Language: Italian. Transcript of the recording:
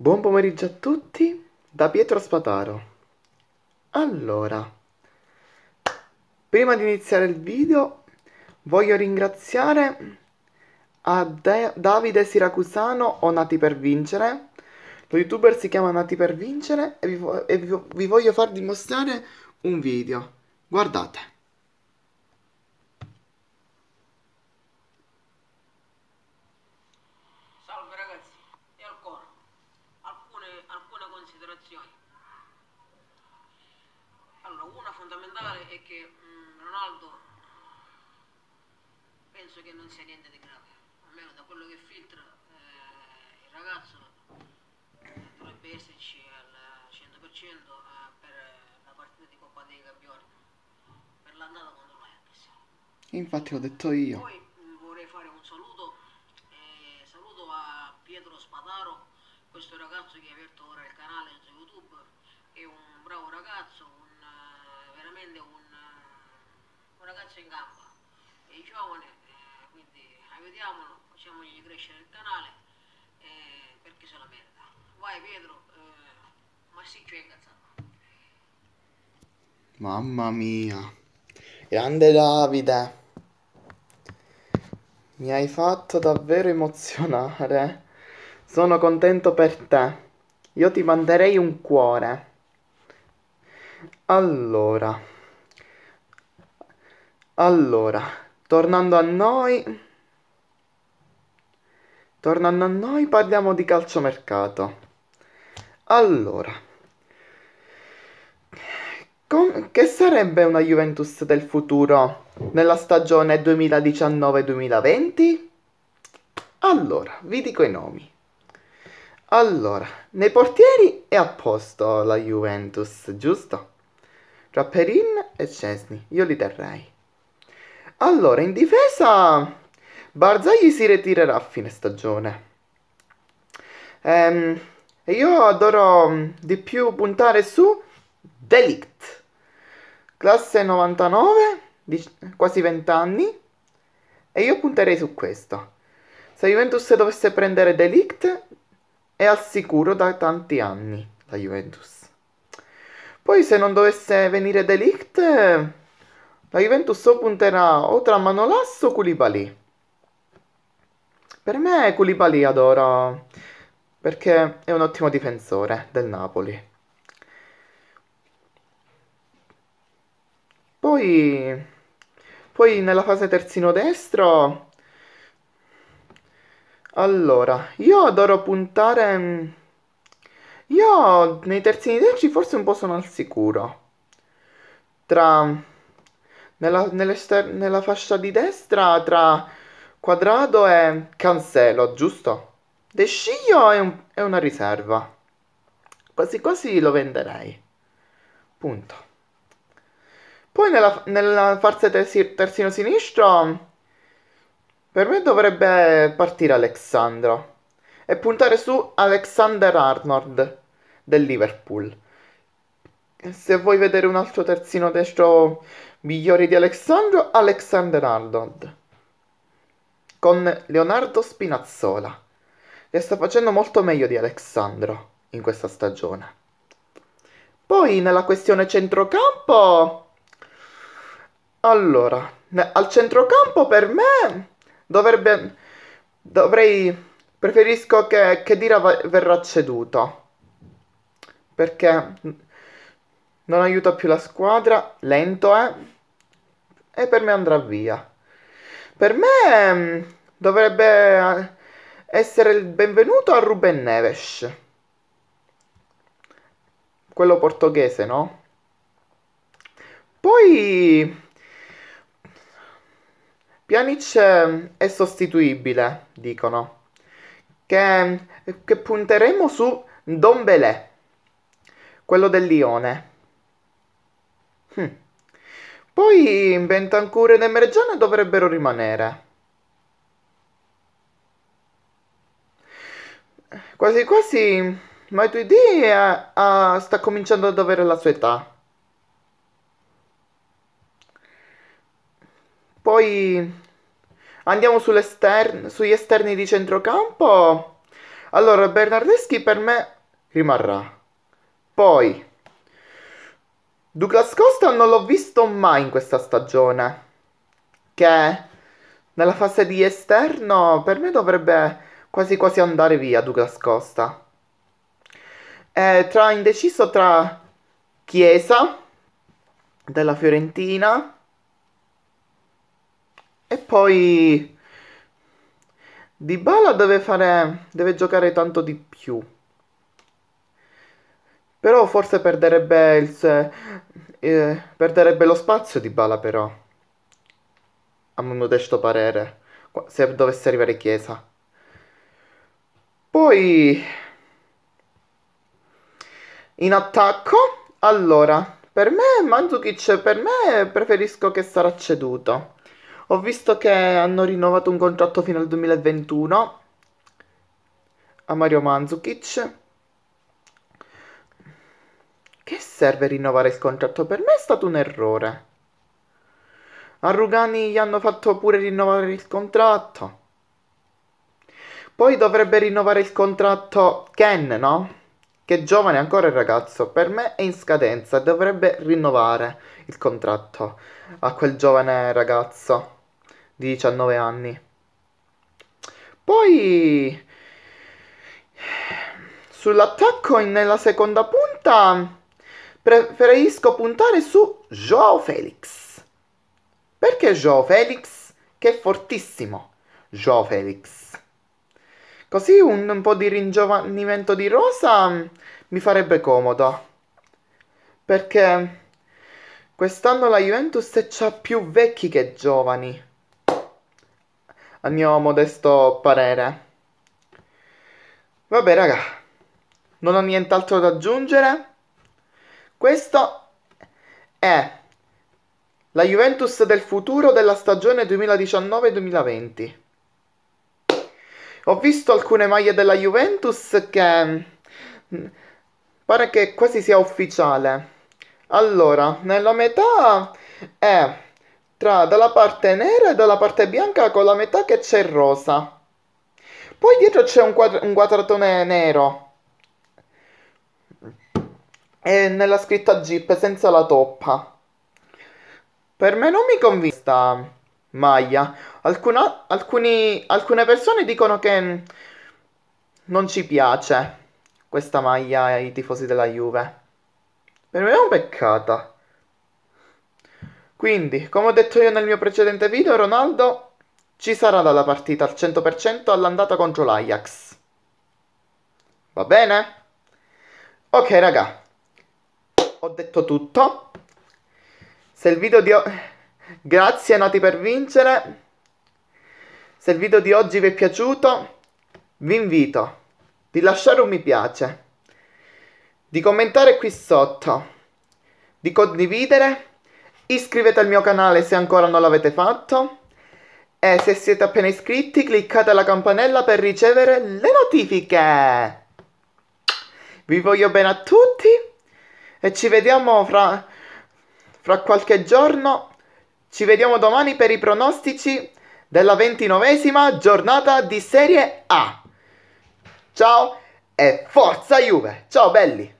Buon pomeriggio a tutti da Pietro Spataro. Allora, prima di iniziare il video voglio ringraziare a De- Davide Siracusano o Nati per Vincere. Lo youtuber si chiama Nati per Vincere e vi, vo- e vi, vo- vi voglio far dimostrare un video. Guardate. motivazioni. Allora, una fondamentale è che mh, mm, Ronaldo mm, penso che non sia niente di grave, almeno da quello che filtra eh, il ragazzo eh, dovrebbe esserci al 100% eh, per la partita di Coppa dei Campioni, per l'andata contro l'Ajax. Infatti l'ho detto io. Poi, questo ragazzo che ha aperto ora il canale su YouTube è un bravo ragazzo, un, eh, veramente un, eh, un, ragazzo in gamba, è giovane, eh, quindi aiutiamolo, facciamogli crescere il canale eh, perché se la merda. Vai Pietro, eh, massiccio e incazzato. Mamma mia, grande Davide, mi hai fatto davvero emozionare. Sono contento per te. Io ti manderei un cuore. Allora. Allora, tornando a noi... Tornando a noi parliamo di calciomercato. Allora, con, che sarebbe una Juventus del futuro nella stagione 2019-2020? Allora, vi dico i nomi. Allora, nei portieri è a posto la Juventus, giusto? Tra Perin e Cesni, io li terrei. Allora, in difesa Barzagli si ritirerà a fine stagione. Ehm, io adoro mm, di più puntare su Delict. Classe 99, quasi 20 anni. E io punterei su questo. Se Juventus dovesse prendere Delict, è al sicuro da tanti anni la Juventus. Poi se non dovesse venire Delict, la Juventus o punterà o tra Manolas o Koulibaly. Per me Koulibaly ad ora, perché è un ottimo difensore del Napoli. Poi, poi nella fase terzino destro allora, io adoro puntare... Mm, io nei terzini terzi forse un po' sono al sicuro. Tra... Nella, nella fascia di destra tra Quadrado e cancello, giusto? De Sciglio è, un, è una riserva. Quasi quasi lo venderei. Punto. Poi nella, nella farsa terzino sinistro per me dovrebbe partire Alexandro e puntare su Alexander Arnold del Liverpool. Se vuoi vedere un altro terzino destro migliore di Alexandro, Alexander Arnold con Leonardo Spinazzola che sta facendo molto meglio di Alexandro in questa stagione. Poi nella questione centrocampo... Allora, al centrocampo per me Dovrebbe... Dovrei... Preferisco che Dira verrà ceduto. Perché non aiuta più la squadra, lento è. Eh? E per me andrà via. Per me mm, dovrebbe eh, essere il benvenuto a Ruben Neves. Quello portoghese, no? Poi Pjanic eh, è sostituibile, dicono, che, che punteremo su Don Belè, quello del Lione. Hm. Poi Bentancur e Emergiana dovrebbero rimanere. Quasi quasi, ma tu idea sta cominciando ad avere la sua età. Poi andiamo sugli esterni di centrocampo. Allora, Bernardeschi per me rimarrà. Poi, Douglas Costa non l'ho visto mai in questa stagione. Che nella fase di esterno per me dovrebbe quasi quasi andare via Douglas Costa. È tra indeciso tra Chiesa della Fiorentina e poi Dybala deve fare deve giocare tanto di più. Però forse perderebbe il eh, perderebbe lo spazio Dybala però. A mio modesto parere, se dovesse arrivare Chiesa. Poi in attacco, allora, per me Mandzukic per me preferisco che sarà ceduto. Ho visto che hanno rinnovato un contratto fino al 2021 a Mario Mandzukic. Che serve rinnovare il contratto? Per me è stato un errore. A Rugani gli hanno fatto pure rinnovare il contratto. Poi dovrebbe rinnovare il contratto Ken, no? Che è giovane ancora il ragazzo, per me è in scadenza, dovrebbe rinnovare il contratto a quel giovane ragazzo di 19 anni. Poi sull'attacco nella seconda punta preferisco puntare su Joao Felix. Perché Joao Felix? Che è fortissimo. Joao Felix. Così un, un po' di ringiovanimento di rosa mi farebbe comodo. Perché quest'anno la Juventus c'ha più vecchi che giovani a mio modesto parere. Vabbè, raga, non ho nient'altro da aggiungere. Questo è la Juventus del futuro della stagione 2019-2020. Ho visto alcune maglie della Juventus che mm, pare che quasi sia ufficiale. Allora, nella metà è tra dalla parte nera e dalla parte bianca con la metà che c'è rosa. Poi dietro c'è un, quadr- un quadratone nero. E nella scritta Jeep senza la toppa. Per me non mi convince questa maglia. Alcuna, alcuni, alcune persone dicono che non ci piace questa maglia ai tifosi della Juve. Per me è un peccato. Quindi, come ho detto io nel mio precedente video, Ronaldo ci sarà dalla partita al 100% all'andata contro l'Ajax. Va bene? Ok, raga. Ho detto tutto. Se il video di oggi... Grazie Nati per vincere. Se il video di oggi vi è piaciuto, vi invito di lasciare un mi piace, di commentare qui sotto, di condividere Iscrivetevi al mio canale se ancora non l'avete fatto e se siete appena iscritti cliccate la campanella per ricevere le notifiche. Vi voglio bene a tutti e ci vediamo fra, fra qualche giorno. Ci vediamo domani per i pronostici della ventinovesima giornata di Serie A. Ciao e forza Juve! Ciao belli!